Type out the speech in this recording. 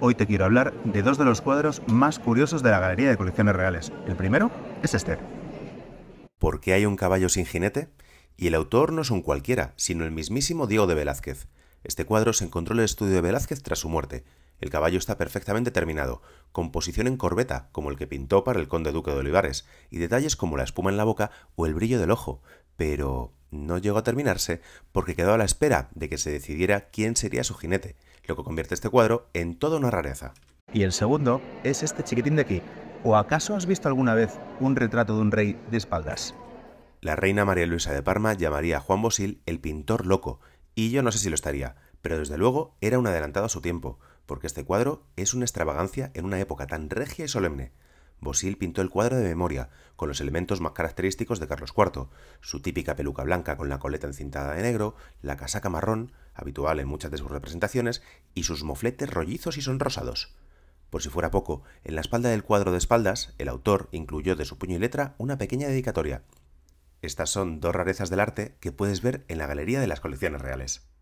Hoy te quiero hablar de dos de los cuadros más curiosos de la Galería de Colecciones Reales. El primero es este. ¿Por qué hay un caballo sin jinete? Y el autor no es un cualquiera, sino el mismísimo Diego de Velázquez. Este cuadro se encontró en el estudio de Velázquez tras su muerte. El caballo está perfectamente terminado, con posición en corbeta, como el que pintó para el conde duque de Olivares, y detalles como la espuma en la boca o el brillo del ojo, pero no llegó a terminarse porque quedó a la espera de que se decidiera quién sería su jinete lo que convierte este cuadro en toda una rareza. Y el segundo es este chiquitín de aquí. ¿O acaso has visto alguna vez un retrato de un rey de espaldas? La reina María Luisa de Parma llamaría a Juan Bosil el pintor loco, y yo no sé si lo estaría, pero desde luego era un adelantado a su tiempo, porque este cuadro es una extravagancia en una época tan regia y solemne. Bosil pintó el cuadro de memoria, con los elementos más característicos de Carlos IV, su típica peluca blanca con la coleta encintada de negro, la casaca marrón, habitual en muchas de sus representaciones, y sus mofletes rollizos y sonrosados. Por si fuera poco, en la espalda del cuadro de espaldas, el autor incluyó de su puño y letra una pequeña dedicatoria. Estas son dos rarezas del arte que puedes ver en la Galería de las Colecciones Reales.